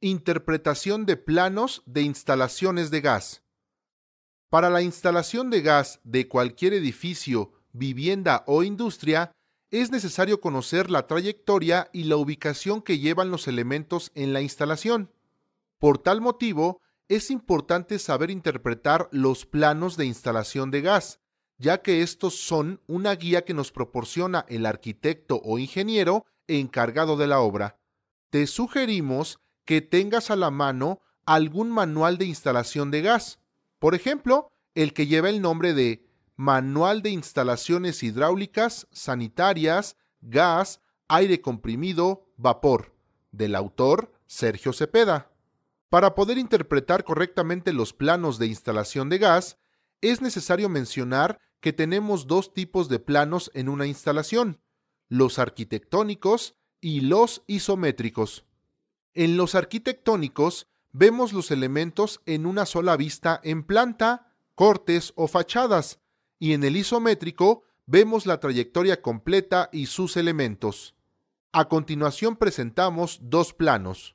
Interpretación de planos de instalaciones de gas. Para la instalación de gas de cualquier edificio, vivienda o industria, es necesario conocer la trayectoria y la ubicación que llevan los elementos en la instalación. Por tal motivo, es importante saber interpretar los planos de instalación de gas, ya que estos son una guía que nos proporciona el arquitecto o ingeniero encargado de la obra. Te sugerimos que tengas a la mano algún manual de instalación de gas. Por ejemplo, el que lleva el nombre de Manual de Instalaciones Hidráulicas, Sanitarias, Gas, Aire Comprimido, Vapor, del autor Sergio Cepeda. Para poder interpretar correctamente los planos de instalación de gas, es necesario mencionar que tenemos dos tipos de planos en una instalación, los arquitectónicos y los isométricos. En los arquitectónicos vemos los elementos en una sola vista en planta, cortes o fachadas, y en el isométrico vemos la trayectoria completa y sus elementos. A continuación presentamos dos planos.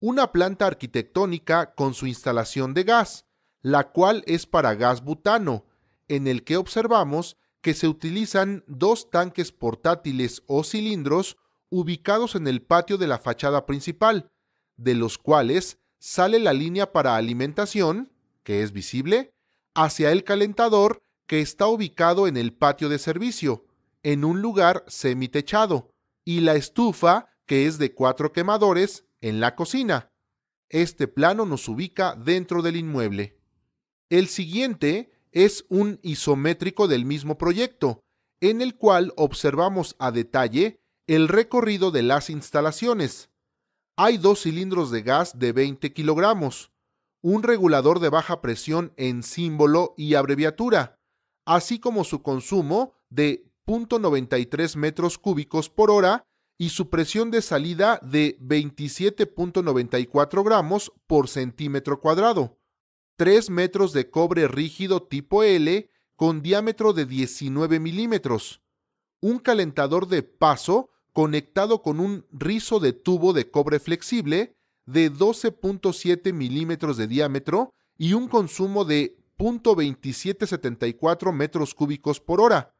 Una planta arquitectónica con su instalación de gas, la cual es para gas butano, en el que observamos que se utilizan dos tanques portátiles o cilindros ubicados en el patio de la fachada principal, de los cuales sale la línea para alimentación, que es visible, hacia el calentador que está ubicado en el patio de servicio, en un lugar semitechado, y la estufa que es de cuatro quemadores en la cocina. Este plano nos ubica dentro del inmueble. El siguiente es un isométrico del mismo proyecto, en el cual observamos a detalle el recorrido de las instalaciones, hay dos cilindros de gas de 20 kilogramos, un regulador de baja presión en símbolo y abreviatura, así como su consumo de 0.93 metros cúbicos por hora y su presión de salida de 27.94 gramos por centímetro cuadrado. 3 metros de cobre rígido tipo L con diámetro de 19 milímetros. Un calentador de paso conectado con un rizo de tubo de cobre flexible de 12.7 milímetros de diámetro y un consumo de 0.2774 metros cúbicos por hora,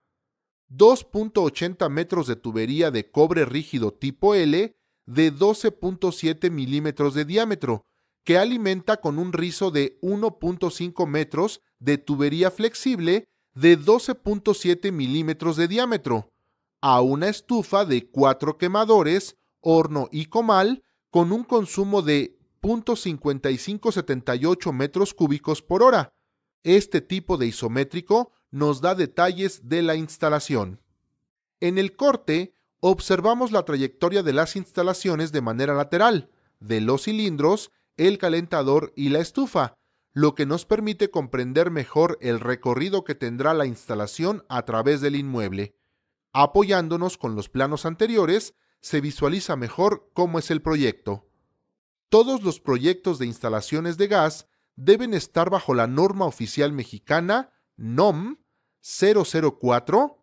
2.80 metros de tubería de cobre rígido tipo L de 12.7 milímetros de diámetro, que alimenta con un rizo de 1.5 metros de tubería flexible de 12.7 milímetros de diámetro, a una estufa de cuatro quemadores, horno y comal con un consumo de 0.5578 metros cúbicos por hora. Este tipo de isométrico nos da detalles de la instalación. En el corte, observamos la trayectoria de las instalaciones de manera lateral, de los cilindros, el calentador y la estufa, lo que nos permite comprender mejor el recorrido que tendrá la instalación a través del inmueble. Apoyándonos con los planos anteriores, se visualiza mejor cómo es el proyecto. Todos los proyectos de instalaciones de gas deben estar bajo la norma oficial mexicana NOM 004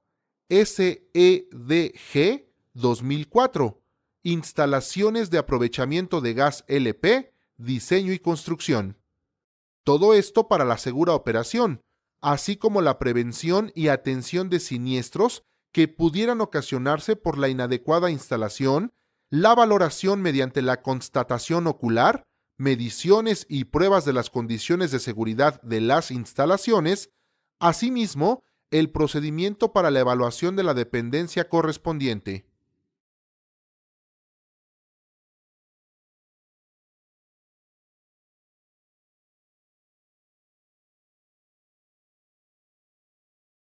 SEDG 2004, Instalaciones de aprovechamiento de gas LP, diseño y construcción. Todo esto para la segura operación, así como la prevención y atención de siniestros que pudieran ocasionarse por la inadecuada instalación, la valoración mediante la constatación ocular, mediciones y pruebas de las condiciones de seguridad de las instalaciones, asimismo, el procedimiento para la evaluación de la dependencia correspondiente.